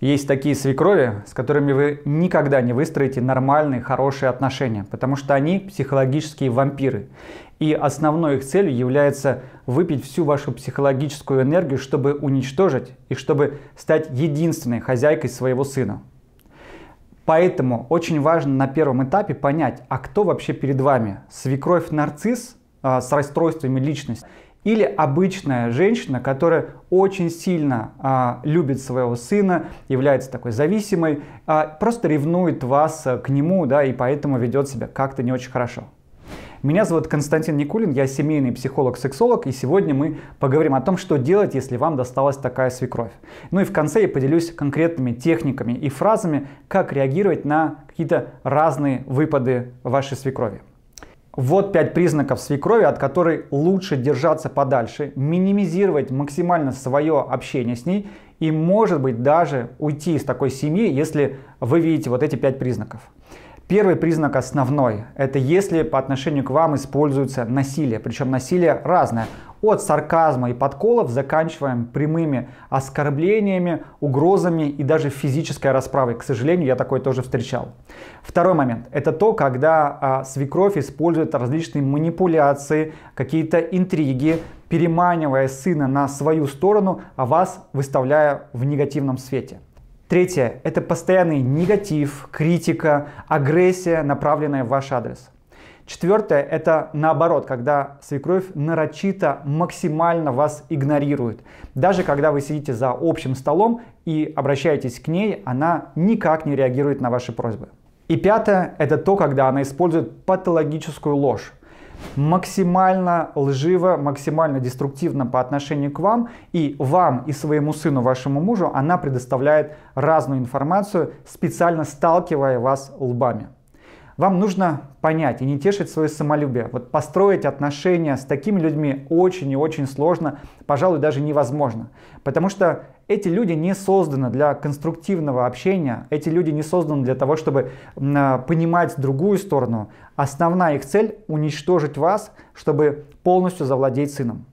Есть такие свекрови, с которыми вы никогда не выстроите нормальные, хорошие отношения, потому что они психологические вампиры. И основной их целью является выпить всю вашу психологическую энергию, чтобы уничтожить и чтобы стать единственной хозяйкой своего сына. Поэтому очень важно на первом этапе понять, а кто вообще перед вами? Свекровь-нарцисс а, с расстройствами личности или обычная женщина, которая очень сильно а, любит своего сына, является такой зависимой, а, просто ревнует вас э, к нему, да, и поэтому ведет себя как-то не очень хорошо. Меня зовут Константин Никулин, я семейный психолог-сексолог, и сегодня мы поговорим о том, что делать, если вам досталась такая свекровь. Ну и в конце я поделюсь конкретными техниками и фразами, как реагировать на какие-то разные выпады вашей свекрови. Вот пять признаков свекрови, от которой лучше держаться подальше, минимизировать максимально свое общение с ней и, может быть, даже уйти из такой семьи, если вы видите вот эти пять признаков. Первый признак основной – это если по отношению к вам используется насилие, причем насилие разное, от сарказма и подколов заканчиваем прямыми оскорблениями, угрозами и даже физической расправой. К сожалению, я такое тоже встречал. Второй момент – это то, когда а, свекровь использует различные манипуляции, какие-то интриги, переманивая сына на свою сторону, а вас выставляя в негативном свете. Третье – это постоянный негатив, критика, агрессия, направленная в ваш адрес. Четвертое – это наоборот, когда свекровь нарочито максимально вас игнорирует. Даже когда вы сидите за общим столом и обращаетесь к ней, она никак не реагирует на ваши просьбы. И пятое – это то, когда она использует патологическую ложь максимально лживо, максимально деструктивно по отношению к вам, и вам и своему сыну, вашему мужу она предоставляет разную информацию, специально сталкивая вас лбами. Вам нужно понять и не тешить свое самолюбие. Вот построить отношения с такими людьми очень и очень сложно, пожалуй, даже невозможно. Потому что эти люди не созданы для конструктивного общения, эти люди не созданы для того, чтобы а, понимать другую сторону. Основная их цель – уничтожить вас, чтобы полностью завладеть сыном.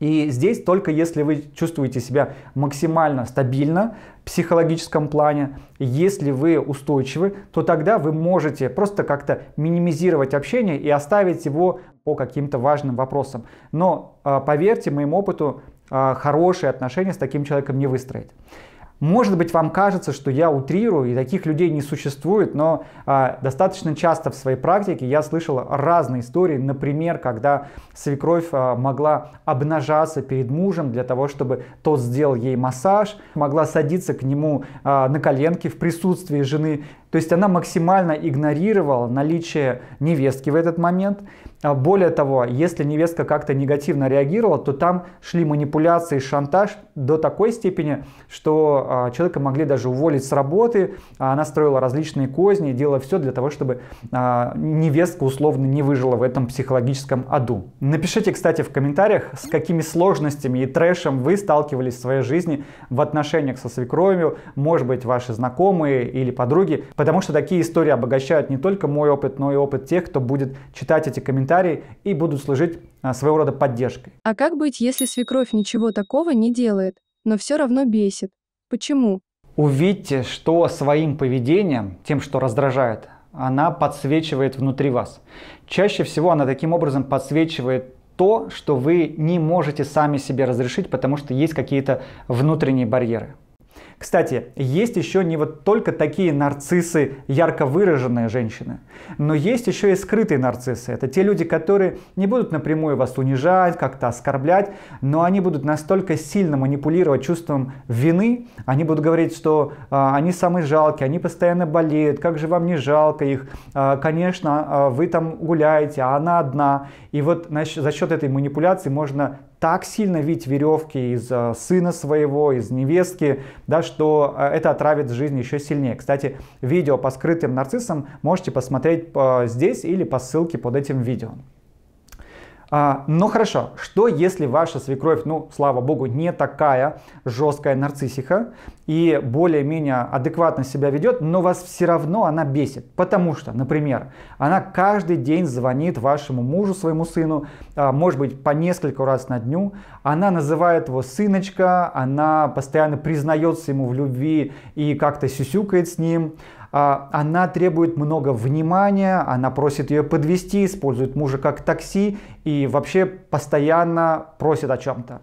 И здесь только если вы чувствуете себя максимально стабильно в психологическом плане, если вы устойчивы, то тогда вы можете просто как-то минимизировать общение и оставить его по каким-то важным вопросам. Но а, поверьте моему опыту, а, хорошие отношения с таким человеком не выстроить. Может быть, вам кажется, что я утрирую, и таких людей не существует, но а, достаточно часто в своей практике я слышал разные истории. Например, когда свекровь а, могла обнажаться перед мужем для того, чтобы тот сделал ей массаж, могла садиться к нему а, на коленки в присутствии жены то есть она максимально игнорировала наличие невестки в этот момент. А, более того, если невестка как-то негативно реагировала, то там шли манипуляции, шантаж до такой степени, что а, человека могли даже уволить с работы. А, она строила различные козни, делала все для того, чтобы невестка условно не выжила в этом психологическом аду. Напишите, кстати, в комментариях, с какими сложностями и трэшем вы сталкивались в своей жизни в отношениях со свекровью, может быть, ваши знакомые или подруги. Потому что такие истории обогащают не только мой опыт, но и опыт тех, кто будет читать эти комментарии и будут служить а, своего рода поддержкой. А как быть, если свекровь ничего такого не делает, но все равно бесит? Почему? Увидьте, что своим поведением, тем, что раздражает, она подсвечивает внутри вас. Чаще всего она таким образом подсвечивает то, что вы не можете сами себе разрешить, потому что есть какие-то внутренние барьеры. Кстати, есть еще не вот только такие нарциссы, ярко выраженные женщины, но есть еще и скрытые нарциссы. Это те люди, которые не будут напрямую вас унижать, как-то оскорблять, но они будут настолько сильно манипулировать чувством вины, они будут говорить, что а, они самые жалкие, они постоянно болеют, как же вам не жалко их, а, конечно, а, вы там гуляете, а она одна. И вот за счет этой манипуляции можно так сильно видеть веревки из э, сына своего, из невестки, да, что э, это отравит жизнь еще сильнее. Кстати, видео по скрытым нарциссам можете посмотреть э, здесь или по ссылке под этим видео. А, ну хорошо, что если ваша свекровь, ну слава богу, не такая жесткая нарциссиха и более-менее адекватно себя ведет, но вас все равно она бесит, потому что, например, она каждый день звонит вашему мужу, своему сыну, а, может быть по несколько раз на дню, она называет его сыночка, она постоянно признается ему в любви и как-то сюсюкает с ним, а, она требует много внимания, она просит ее подвести, использует мужа как такси и вообще постоянно просит о чем-то.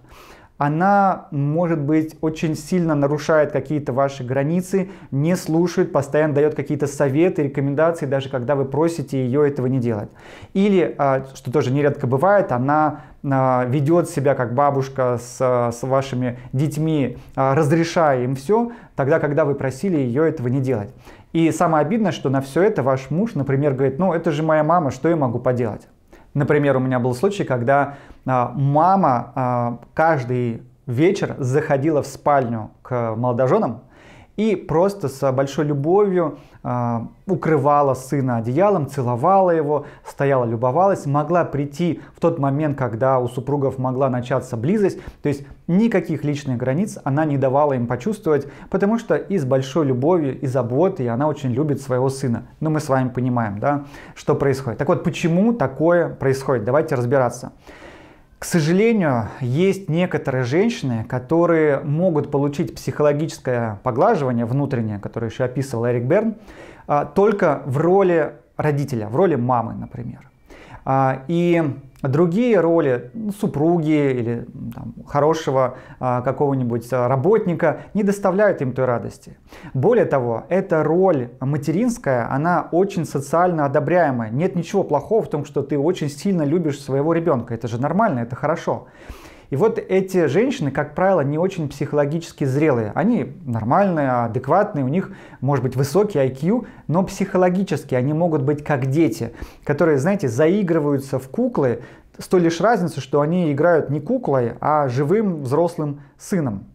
Она, может быть, очень сильно нарушает какие-то ваши границы, не слушает, постоянно дает какие-то советы, рекомендации, даже когда вы просите ее этого не делать. Или, а, что тоже нередко бывает, она а, ведет себя как бабушка с, с вашими детьми, разрешая им все, тогда, когда вы просили ее этого не делать. И самое обидное, что на все это ваш муж, например, говорит, ну это же моя мама, что я могу поделать? Например, у меня был случай, когда а, мама а, каждый вечер заходила в спальню к молодоженам и просто с большой любовью а, укрывала сына одеялом, целовала его, стояла, любовалась, могла прийти в тот момент, когда у супругов могла начаться близость, то есть никаких личных границ она не давала им почувствовать, потому что из большой любови и заботы она очень любит своего сына. Но ну, мы с вами понимаем, да, что происходит. Так вот, почему такое происходит? Давайте разбираться. К сожалению, есть некоторые женщины, которые могут получить психологическое поглаживание внутреннее, которое еще описывал Эрик Берн, а, только в роли родителя, в роли мамы, например. А, и Другие роли ну, супруги или там, хорошего а, какого-нибудь а, работника не доставляют им той радости. Более того, эта роль материнская, она очень социально одобряемая. Нет ничего плохого в том, что ты очень сильно любишь своего ребенка. Это же нормально, это хорошо. И вот эти женщины, как правило, не очень психологически зрелые. Они нормальные, адекватные, у них может быть высокий IQ, но психологически они могут быть как дети, которые, знаете, заигрываются в куклы с той лишь разницей, что они играют не куклой, а живым взрослым сыном.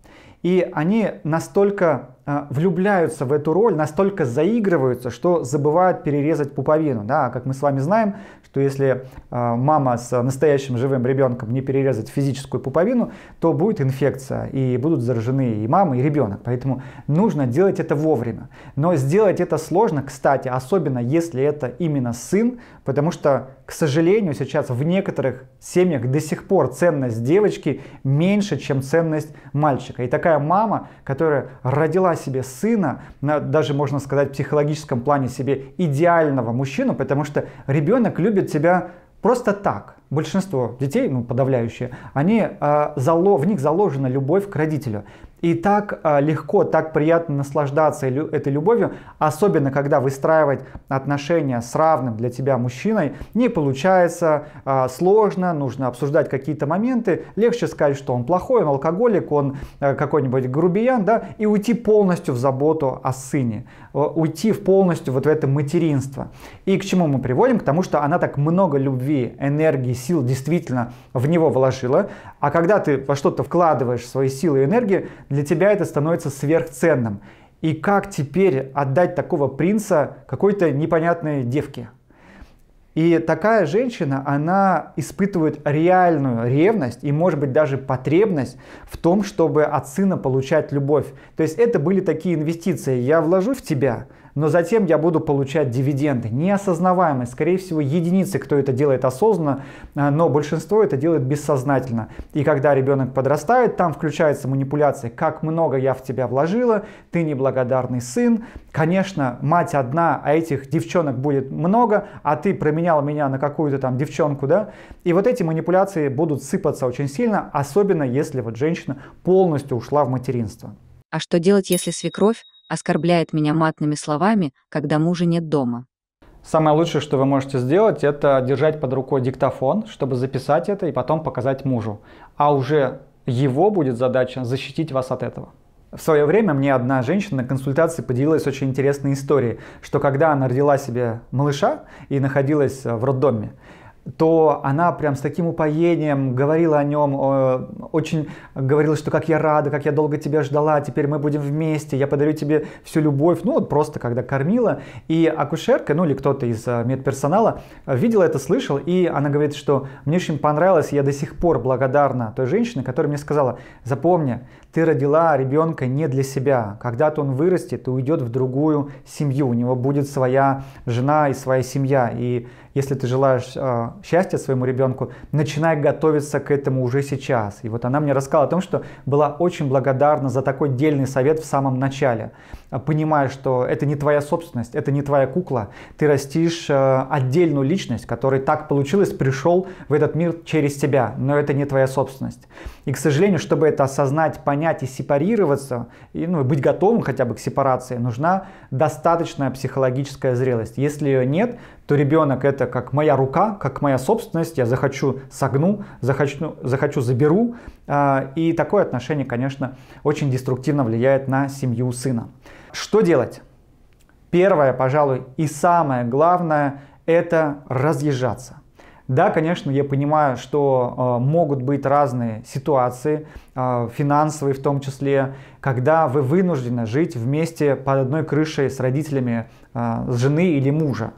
И они настолько Э, влюбляются в эту роль, настолько заигрываются, что забывают перерезать пуповину. Да, как мы с вами знаем, что если э, мама с настоящим живым ребенком не перерезать физическую пуповину, то будет инфекция и будут заражены и мама, и ребенок. Поэтому нужно делать это вовремя. Но сделать это сложно, кстати, особенно если это именно сын, потому что, к сожалению, сейчас в некоторых семьях до сих пор ценность девочки меньше, чем ценность мальчика. И такая мама, которая родила себе сына, даже можно сказать в психологическом плане себе идеального мужчину, потому что ребенок любит тебя просто так. Большинство детей, ну подавляющее, они, э, зало, в них заложена любовь к родителю. И так а, легко, так приятно наслаждаться этой любовью, особенно когда выстраивать отношения с равным для тебя мужчиной не получается, а, сложно, нужно обсуждать какие-то моменты, легче сказать, что он плохой, он алкоголик, он а, какой-нибудь грубиян, да, и уйти полностью в заботу о сыне, уйти в полностью вот в это материнство. И к чему мы приводим? К тому, что она так много любви, энергии, сил действительно в него вложила, а когда ты во что-то вкладываешь свои силы и энергии, для тебя это становится сверхценным. И как теперь отдать такого принца какой-то непонятной девке? И такая женщина, она испытывает реальную ревность и, может быть, даже потребность в том, чтобы от сына получать любовь. То есть это были такие инвестиции. Я вложу в тебя, но затем я буду получать дивиденды. неосознаваемые скорее всего, единицы, кто это делает осознанно, а, но большинство это делает бессознательно. И когда ребенок подрастает, там включается манипуляция, как много я в тебя вложила, ты неблагодарный сын, конечно, мать одна, а этих девчонок будет много, а ты променял меня на какую-то там девчонку, да? И вот эти манипуляции будут сыпаться очень сильно, особенно если вот женщина полностью ушла в материнство. А что делать, если свекровь оскорбляет меня матными словами, когда мужа нет дома. Самое лучшее, что вы можете сделать, это держать под рукой диктофон, чтобы записать это и потом показать мужу. А уже его будет задача защитить вас от этого. В свое время мне одна женщина на консультации поделилась очень интересной историей, что когда она родила себе малыша и находилась в роддоме, то она прям с таким упоением говорила о нем, очень говорила, что как я рада, как я долго тебя ждала, теперь мы будем вместе, я подарю тебе всю любовь. Ну вот просто когда кормила. И акушерка, ну или кто-то из э, медперсонала, э, видела это, слышал, и она говорит, что мне очень понравилось, я до сих пор благодарна той женщине, которая мне сказала, запомни, ты родила ребенка не для себя. Когда-то он вырастет и уйдет в другую семью. У него будет своя жена и своя семья. И если ты желаешь э, счастья своему ребенку, начинай готовиться к этому уже сейчас. И вот она мне рассказала о том, что была очень благодарна за такой дельный совет в самом начале, а, понимая, что это не твоя собственность, это не твоя кукла. Ты растишь э, отдельную личность, которая так получилось пришел в этот мир через тебя, но это не твоя собственность. И, к сожалению, чтобы это осознать, понять и сепарироваться, и ну, быть готовым хотя бы к сепарации, нужна достаточная психологическая зрелость. Если ее нет, то ребенок это как моя рука, как моя собственность, я захочу согну, захочу, ну, захочу заберу. А, и такое отношение, конечно, очень деструктивно влияет на семью сына. Что делать? Первое, пожалуй, и самое главное – это разъезжаться. Да, конечно, я понимаю, что э, могут быть разные ситуации, э, финансовые в том числе, когда вы вынуждены жить вместе под одной крышей с родителями э, с жены или мужа.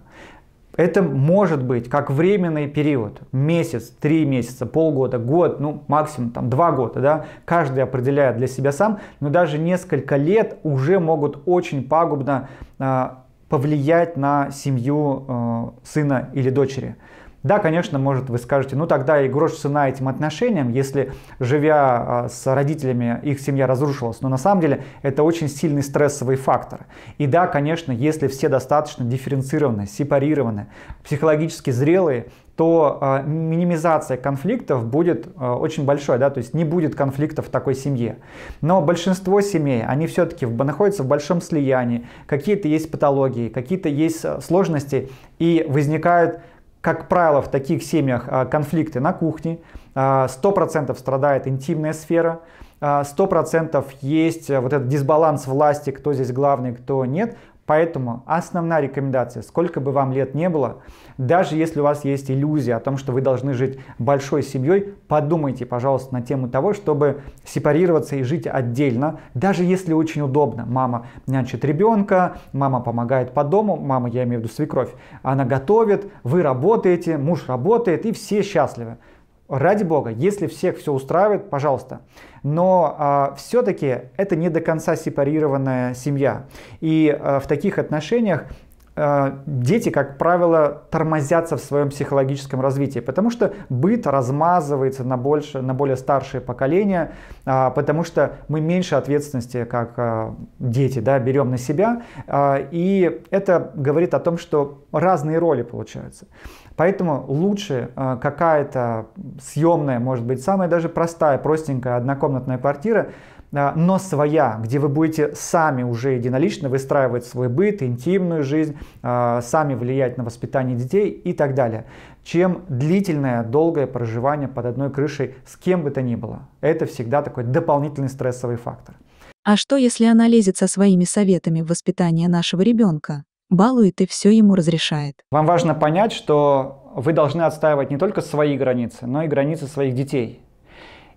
Это может быть как временный период, месяц, три месяца, полгода, год, ну максимум там два года, да, каждый определяет для себя сам, но даже несколько лет уже могут очень пагубно э, повлиять на семью э, сына или дочери. Да, конечно, может вы скажете, ну тогда и грош цена этим отношениям, если живя а, с родителями их семья разрушилась. Но на самом деле это очень сильный стрессовый фактор. И да, конечно, если все достаточно дифференцированы, сепарированы, психологически зрелые, то э, минимизация конфликтов будет э, очень большой, да, то есть не будет конфликтов в такой семье. Но большинство семей, они все-таки находятся в большом слиянии, какие-то есть патологии, какие-то есть сложности, и возникают как правило, в таких семьях а, конфликты на кухне, 100% а, страдает интимная сфера, 100% а, есть вот этот дисбаланс власти, кто здесь главный, кто нет. Поэтому основная рекомендация, сколько бы вам лет не было, даже если у вас есть иллюзия о том, что вы должны жить большой семьей, подумайте, пожалуйста, на тему того, чтобы сепарироваться и жить отдельно, даже если очень удобно. Мама нянчит ребенка, мама помогает по дому, мама, я имею в виду свекровь, она готовит, вы работаете, муж работает, и все счастливы ради бога, если всех все устраивает, пожалуйста. Но а, все-таки это не до конца сепарированная семья. И а, в таких отношениях Э, дети, как правило, тормозятся в своем психологическом развитии, потому что быт размазывается на, больше, на более старшие поколения, а, потому что мы меньше ответственности, как э, дети, да, берем на себя, а, и это говорит о том, что разные роли получаются. Поэтому лучше э, какая-то съемная, может быть, самая даже простая, простенькая однокомнатная квартира – а, но своя, где вы будете сами уже единолично выстраивать свой быт, интимную жизнь, а, сами влиять на воспитание детей и так далее, чем длительное, долгое проживание под одной крышей с кем бы то ни было. Это всегда такой дополнительный стрессовый фактор. А что, если она лезет со своими советами в воспитание нашего ребенка, балует и все ему разрешает? Вам важно понять, что вы должны отстаивать не только свои границы, но и границы своих детей –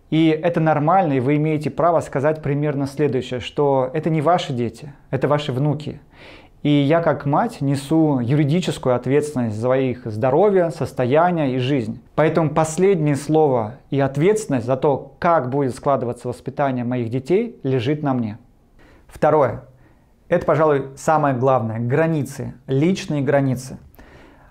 и это нормально, и вы имеете право сказать примерно следующее, что это не ваши дети, это ваши внуки. И я как мать несу юридическую ответственность за их здоровье, состояние и жизнь. Поэтому последнее слово и ответственность за то, как будет складываться воспитание моих детей, лежит на мне. Второе. Это, пожалуй, самое главное. Границы. Личные границы.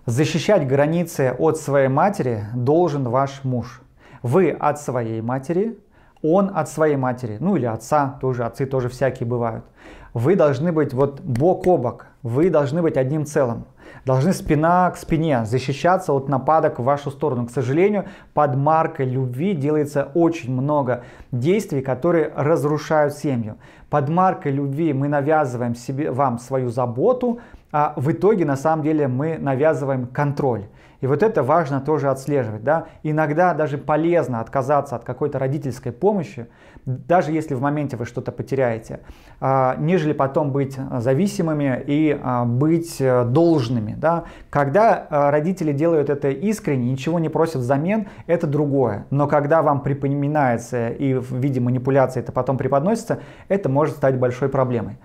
Защищать границы от своей матери должен ваш муж. Вы от своей матери, он от своей матери, ну или отца, тоже отцы тоже всякие бывают. Вы должны быть вот бок о бок, вы должны быть одним целым. Должны спина к спине защищаться от нападок в вашу сторону. К сожалению, под маркой любви делается очень много действий, которые разрушают семью. Под маркой любви мы навязываем себе, вам свою заботу, а в итоге на самом деле мы навязываем контроль. И вот это важно тоже отслеживать. Да? Иногда даже полезно отказаться от какой-то родительской помощи, даже если в моменте вы что-то потеряете, а, нежели потом быть зависимыми и а, быть э, должными. Да? Когда а, родители делают это искренне, ничего не просят взамен, это другое. Но когда вам припоминается и в виде манипуляции это потом преподносится, это может стать большой проблемой.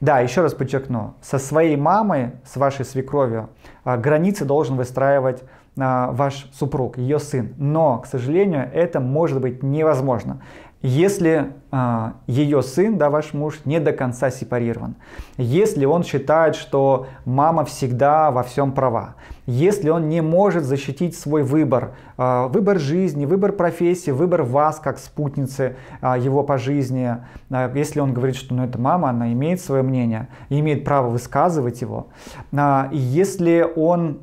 Да, еще раз подчеркну, со своей мамой, с вашей свекровью, а, границы должен выстраивать а, ваш супруг, ее сын. Но, к сожалению, это может быть невозможно. Если а, ее сын, да, ваш муж, не до конца сепарирован. Если он считает, что мама всегда во всем права, если он не может защитить свой выбор, а, выбор жизни, выбор профессии, выбор вас как спутницы а, его по жизни, если он говорит, что ну, это мама, она имеет свое мнение, имеет право высказывать его, если он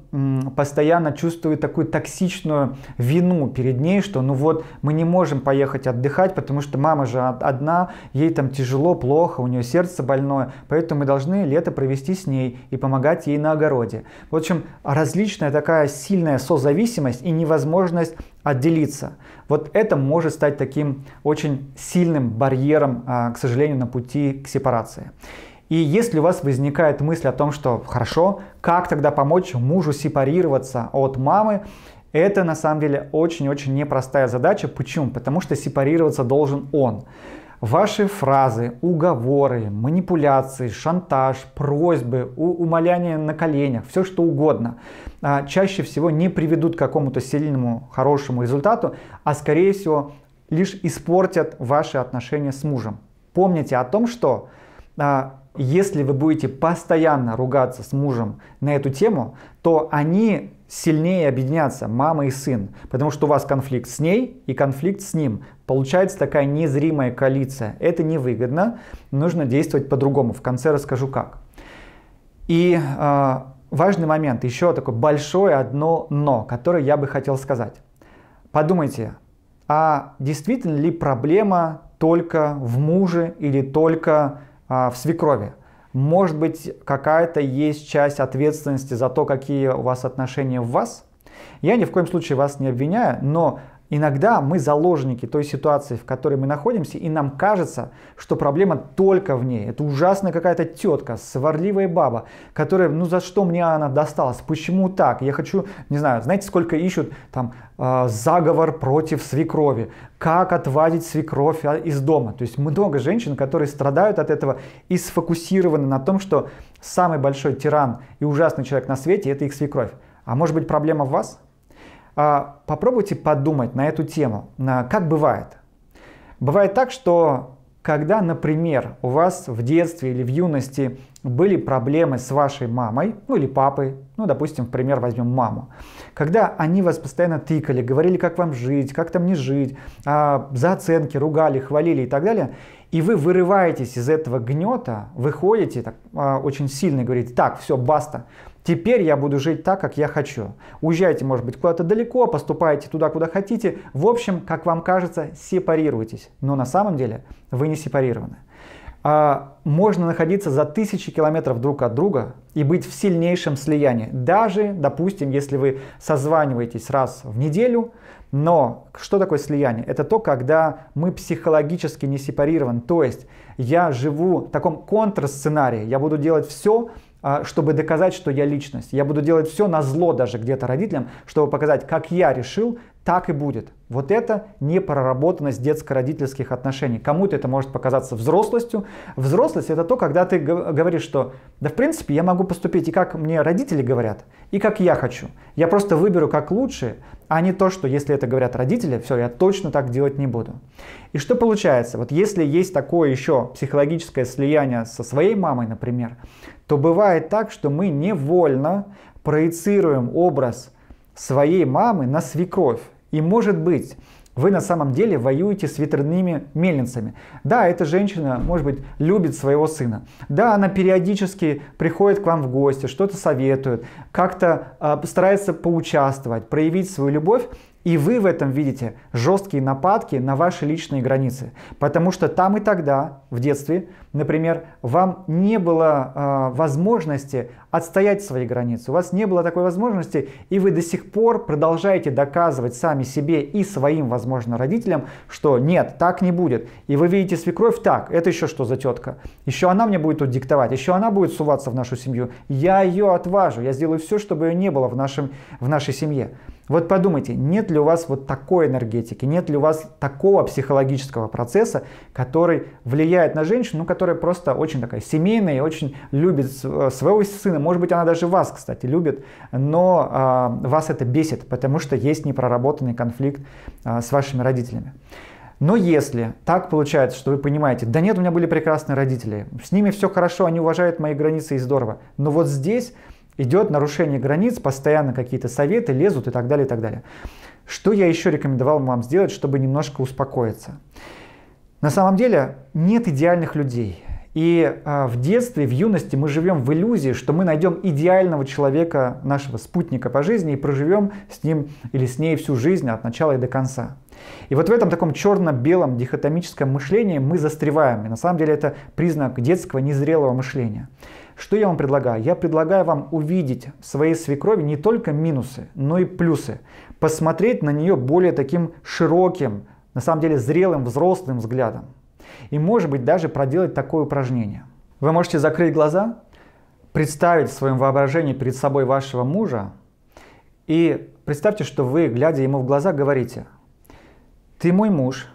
постоянно чувствует такую токсичную вину перед ней, что ну вот мы не можем поехать отдыхать, потому что мама же одна, ей там тяжело, плохо, у нее сердце больное, поэтому мы должны лето провести с ней и помогать ей на огороде. В общем, различная такая сильная созависимость и невозможность отделиться. Вот это может стать таким очень сильным барьером, а, к сожалению, на пути к сепарации. И если у вас возникает мысль о том, что хорошо, как тогда помочь мужу сепарироваться от мамы, это на самом деле очень-очень непростая задача. Почему? Потому что сепарироваться должен он. Ваши фразы, уговоры, манипуляции, шантаж, просьбы, умоляние на коленях, все что угодно, а, чаще всего не приведут к какому-то сильному, хорошему результату, а скорее всего лишь испортят ваши отношения с мужем. Помните о том, что а, если вы будете постоянно ругаться с мужем на эту тему, то они сильнее объединяться, мама и сын, потому что у вас конфликт с ней и конфликт с ним. Получается такая незримая коалиция. Это невыгодно, нужно действовать по-другому. В конце расскажу как. И э, важный момент, еще такое большое одно но, которое я бы хотел сказать. Подумайте, а действительно ли проблема только в муже или только а, в свекрови? Может быть, какая-то есть часть ответственности за то, какие у вас отношения в вас. Я ни в коем случае вас не обвиняю, но Иногда мы заложники той ситуации, в которой мы находимся, и нам кажется, что проблема только в ней. Это ужасная какая-то тетка, сварливая баба, которая, ну за что мне она досталась, почему так? Я хочу, не знаю, знаете, сколько ищут там э, заговор против свекрови, как отвадить свекровь а, из дома. То есть много женщин, которые страдают от этого и сфокусированы на том, что самый большой тиран и ужасный человек на свете – это их свекровь. А может быть проблема в вас? А, попробуйте подумать на эту тему. на Как бывает? Бывает так, что когда, например, у вас в детстве или в юности были проблемы с вашей мамой, ну или папой, ну, допустим, в пример возьмем маму, когда они вас постоянно тыкали, говорили, как вам жить, как там не жить, а, за оценки ругали, хвалили и так далее, и вы вырываетесь из этого гнета, выходите так, а, очень сильно и говорите, так, все, баста, Теперь я буду жить так, как я хочу. Уезжайте, может быть, куда-то далеко, поступайте туда, куда хотите. В общем, как вам кажется, сепарируйтесь. Но на самом деле вы не сепарированы. А, можно находиться за тысячи километров друг от друга и быть в сильнейшем слиянии. Даже, допустим, если вы созваниваетесь раз в неделю, но что такое слияние? Это то, когда мы психологически не сепарированы. То есть я живу в таком контрсценарии. Я буду делать все, а, чтобы доказать, что я личность. Я буду делать все на зло даже где-то родителям, чтобы показать, как я решил, так и будет. Вот это непроработанность детско-родительских отношений. Кому-то это может показаться взрослостью. Взрослость это то, когда ты говоришь, что да в принципе я могу поступить и как мне родители говорят, и как я хочу. Я просто выберу как лучше, а не то, что если это говорят родители, все, я точно так делать не буду. И что получается? Вот если есть такое еще психологическое слияние со своей мамой, например, то бывает так, что мы невольно проецируем образ своей мамы на свекровь. И может быть, вы на самом деле воюете с ветряными мельницами. Да, эта женщина, может быть, любит своего сына. Да, она периодически приходит к вам в гости, что-то советует, как-то э, старается поучаствовать, проявить свою любовь. И вы в этом видите жесткие нападки на ваши личные границы. Потому что там и тогда, в детстве, например, вам не было э, возможности отстоять свои границы. У вас не было такой возможности, и вы до сих пор продолжаете доказывать сами себе и своим, возможно, родителям, что нет, так не будет. И вы видите свекровь так, это еще что за тетка? Еще она мне будет тут диктовать, еще она будет суваться в нашу семью. Я ее отважу, я сделаю все, чтобы ее не было в, нашем, в нашей семье. Вот подумайте, нет ли у вас вот такой энергетики, нет ли у вас такого психологического процесса, который влияет на женщину, ну, которая просто очень такая семейная и очень любит э, своего сына, может быть, она даже вас, кстати, любит, но а, вас это бесит, потому что есть непроработанный конфликт а, с вашими родителями. Но если так получается, что вы понимаете, да нет, у меня были прекрасные родители, с ними все хорошо, они уважают мои границы и здорово, но вот здесь идет нарушение границ, постоянно какие-то советы лезут и так далее, и так далее. Что я еще рекомендовал вам сделать, чтобы немножко успокоиться? На самом деле нет идеальных людей. И э, в детстве, в юности мы живем в иллюзии, что мы найдем идеального человека, нашего спутника по жизни, и проживем с ним или с ней всю жизнь от начала и до конца. И вот в этом таком черно-белом дихотомическом мышлении мы застреваем. И на самом деле это признак детского незрелого мышления. Что я вам предлагаю? Я предлагаю вам увидеть в своей свекрови не только минусы, но и плюсы. Посмотреть на нее более таким широким, на самом деле зрелым, взрослым взглядом. И может быть даже проделать такое упражнение. Вы можете закрыть глаза, представить в своем воображении перед собой вашего мужа и представьте, что вы, глядя ему в глаза, говорите «Ты мой муж,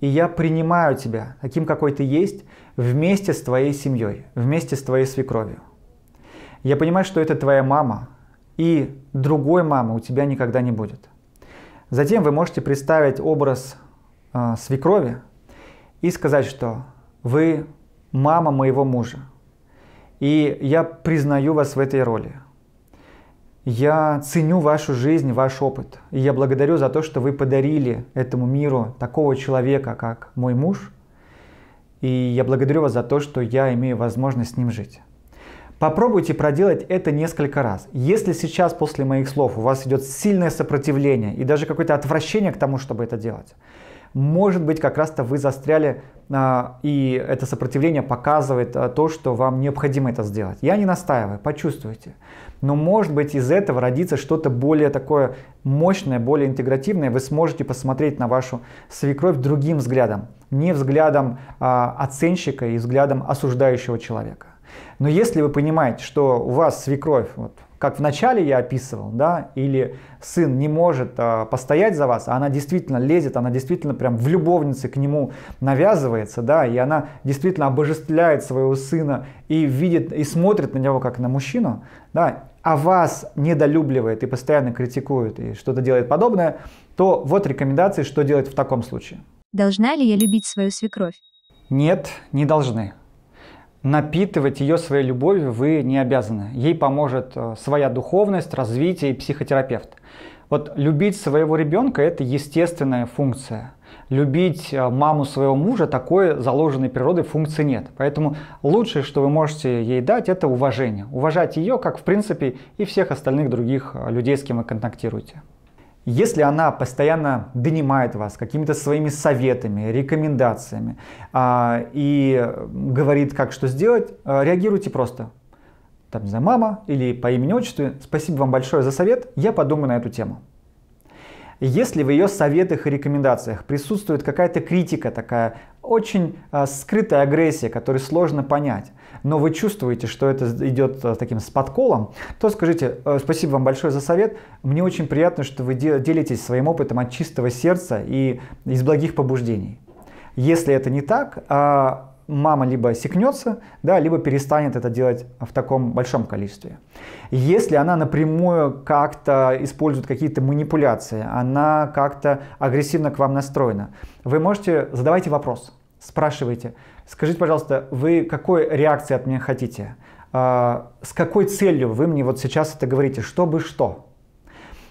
и я принимаю тебя таким, какой ты есть, вместе с твоей семьей, вместе с твоей свекровью. Я понимаю, что это твоя мама, и другой мамы у тебя никогда не будет. Затем вы можете представить образ э, свекрови и сказать, что вы мама моего мужа, и я признаю вас в этой роли. Я ценю вашу жизнь, ваш опыт. И я благодарю за то, что вы подарили этому миру такого человека, как мой муж, и я благодарю вас за то, что я имею возможность с ним жить. Попробуйте проделать это несколько раз. Если сейчас после моих слов у вас идет сильное сопротивление и даже какое-то отвращение к тому, чтобы это делать, может быть, как раз-то вы застряли, а, и это сопротивление показывает а, то, что вам необходимо это сделать. Я не настаиваю, почувствуйте. Но, может быть, из этого родится что-то более такое мощное, более интегративное. Вы сможете посмотреть на вашу свекровь другим взглядом, не взглядом а, оценщика и взглядом осуждающего человека. Но если вы понимаете, что у вас свекровь, вот, как в начале я описывал, да, или сын не может а, постоять за вас, а она действительно лезет, она действительно прям в любовнице к нему навязывается, да, и она действительно обожествляет своего сына и видит, и смотрит на него как на мужчину, да, а вас недолюбливает и постоянно критикует и что-то делает подобное, то вот рекомендации, что делать в таком случае. Должна ли я любить свою свекровь? Нет, не должны напитывать ее своей любовью вы не обязаны. Ей поможет э, своя духовность, развитие и психотерапевт. Вот любить своего ребенка – это естественная функция. Любить э, маму своего мужа такой заложенной природой функции нет. Поэтому лучшее, что вы можете ей дать, это уважение. Уважать ее, как в принципе и всех остальных других э, людей, с кем вы контактируете. Если она постоянно донимает вас какими-то своими советами, рекомендациями а, и говорит, как что сделать, а, реагируйте просто. Там, не знаю, мама или по имени-отчеству, спасибо вам большое за совет, я подумаю на эту тему. Если в ее советах и рекомендациях присутствует какая-то критика такая, очень э, скрытая агрессия, которую сложно понять, но вы чувствуете, что это идет э, таким с подколом, то скажите, э, спасибо вам большое за совет, мне очень приятно, что вы де- делитесь своим опытом от чистого сердца и из благих побуждений. Если это не так, а, мама либо осекнется, да, либо перестанет это делать в таком большом количестве. Если она напрямую как-то использует какие-то манипуляции, она как-то агрессивно к вам настроена, вы можете задавайте вопрос, спрашивайте, скажите, пожалуйста, вы какой реакции от меня хотите? А, с какой целью вы мне вот сейчас это говорите? Чтобы что?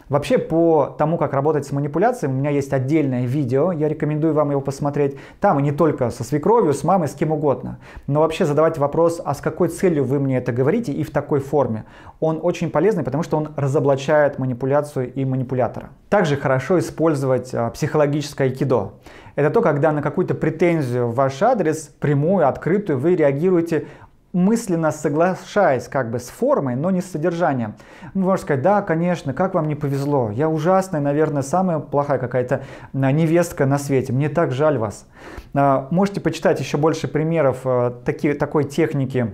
Вообще по тому, как работать с манипуляцией, у меня есть отдельное видео, я рекомендую вам его посмотреть. Там и не только со свекровью, с мамой, с кем угодно. Но вообще задавать вопрос, а с какой целью вы мне это говорите и в такой форме. Он очень полезный, потому что он разоблачает манипуляцию и манипулятора. Также хорошо использовать а, психологическое айкидо. Это то, когда на какую-то претензию в ваш адрес, прямую, открытую, вы реагируете мысленно соглашаясь как бы с формой, но не с содержанием. Мы ну, можем сказать, да, конечно, как вам не повезло, я ужасная, наверное, самая плохая какая-то а, невестка на свете, мне так жаль вас. А, можете почитать еще больше примеров а, такой техники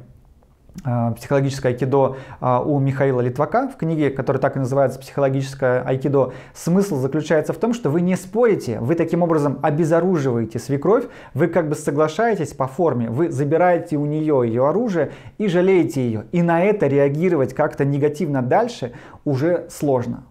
Э, психологическое айкидо э, у Михаила Литвака в книге, которая так и называется «Психологическое айкидо». Смысл заключается в том, что вы не спорите, вы таким образом обезоруживаете свекровь, вы как бы соглашаетесь по форме, вы забираете у нее ее оружие и жалеете ее. И на это реагировать как-то негативно дальше уже сложно.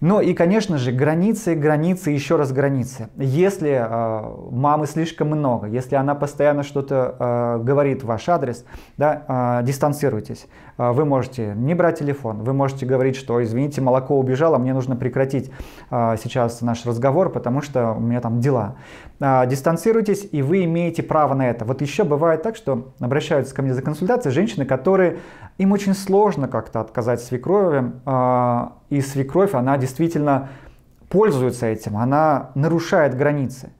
Ну и, конечно же, границы, границы, еще раз границы. Если э, мамы слишком много, если она постоянно что-то э, говорит в ваш адрес, да, э, дистанцируйтесь. Э, вы можете не брать телефон, вы можете говорить, что извините, молоко убежало, мне нужно прекратить э, сейчас наш разговор, потому что у меня там дела. Э, дистанцируйтесь, и вы имеете право на это. Вот еще бывает так, что обращаются ко мне за консультацией женщины, которые им очень сложно как-то отказать свекрови, а, и свекровь, она действительно пользуется этим, она нарушает границы.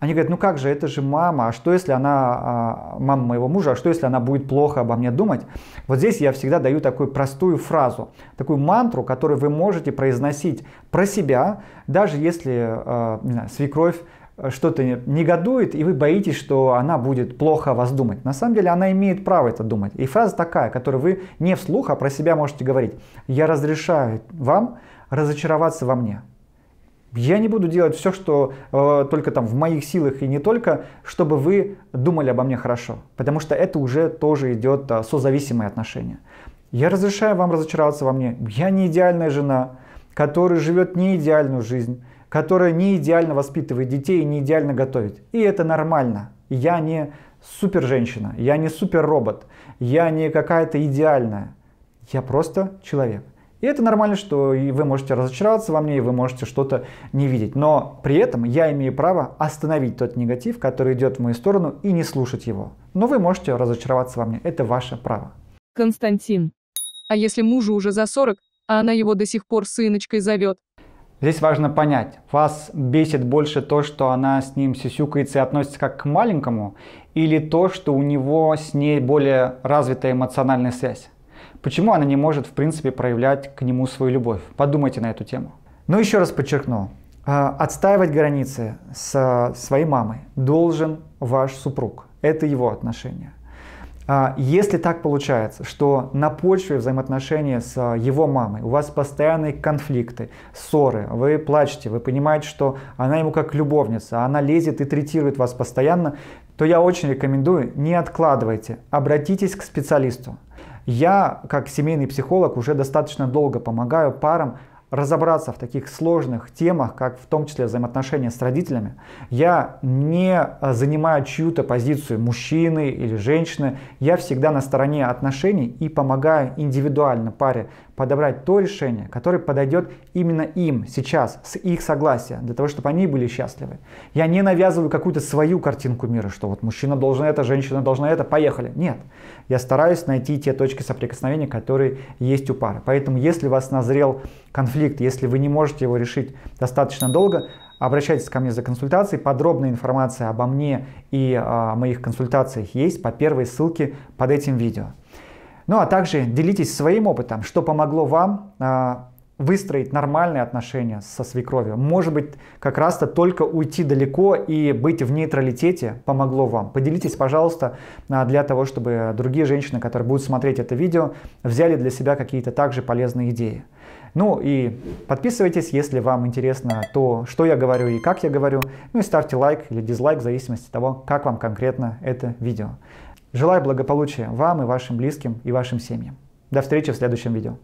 Они говорят, ну как же, это же мама, а что если она, а, мама моего мужа, а что если она будет плохо обо мне думать? Вот здесь я всегда даю такую простую фразу, такую мантру, которую вы можете произносить про себя, даже если а, знаю, свекровь что-то негодует, и вы боитесь, что она будет плохо о вас думать. На самом деле она имеет право это думать. И фраза такая, которую вы не вслух, а про себя можете говорить. Я разрешаю вам разочароваться во мне. Я не буду делать все, что э, только там в моих силах и не только, чтобы вы думали обо мне хорошо. Потому что это уже тоже идет э, созависимые отношения. Я разрешаю вам разочароваться во мне. Я не идеальная жена, которая живет не идеальную жизнь которая не идеально воспитывает детей и не идеально готовит. И это нормально. Я не супер женщина, я не супер робот, я не какая-то идеальная. Я просто человек. И это нормально, что вы можете разочароваться во мне, и вы можете что-то не видеть. Но при этом я имею право остановить тот негатив, который идет в мою сторону, и не слушать его. Но вы можете разочароваться во мне. Это ваше право. Константин. А если мужу уже за 40, а она его до сих пор сыночкой зовет? Здесь важно понять, вас бесит больше то, что она с ним сисюкается и относится как к маленькому, или то, что у него с ней более развитая эмоциональная связь. Почему она не может, в принципе, проявлять к нему свою любовь? Подумайте на эту тему. Но ну, еще раз подчеркну, а, отстаивать границы с своей мамой должен ваш супруг. Это его отношение. А, если так получается, что на почве взаимоотношения с а, его мамой у вас постоянные конфликты, ссоры, вы плачете, вы понимаете, что она ему как любовница, она лезет и третирует вас постоянно, то я очень рекомендую, не откладывайте, обратитесь к специалисту. Я, как семейный психолог, уже достаточно долго помогаю парам разобраться в таких сложных темах, как в том числе взаимоотношения с родителями. Я не э, занимаю чью-то позицию мужчины или женщины. Я всегда на стороне отношений и помогаю индивидуально паре подобрать то решение, которое подойдет именно им сейчас, с их согласия, для того, чтобы они были счастливы. Я не навязываю какую-то свою картинку мира, что вот мужчина должен это, женщина должна это, поехали. Нет. Я стараюсь найти те точки соприкосновения, которые есть у пары. Поэтому, если у вас назрел конфликт, если вы не можете его решить достаточно долго, обращайтесь ко мне за консультацией. Подробная информация обо мне и о моих консультациях есть по первой ссылке под этим видео. Ну а также делитесь своим опытом, что помогло вам а, выстроить нормальные отношения со свекровью. Может быть, как раз-то только уйти далеко и быть в нейтралитете помогло вам. Поделитесь, пожалуйста, а, для того, чтобы другие женщины, которые будут смотреть это видео, взяли для себя какие-то также полезные идеи. Ну и подписывайтесь, если вам интересно то, что я говорю и как я говорю. Ну и ставьте лайк или дизлайк в зависимости от того, как вам конкретно это видео. Желаю благополучия вам и вашим близким и вашим семьям. До встречи в следующем видео.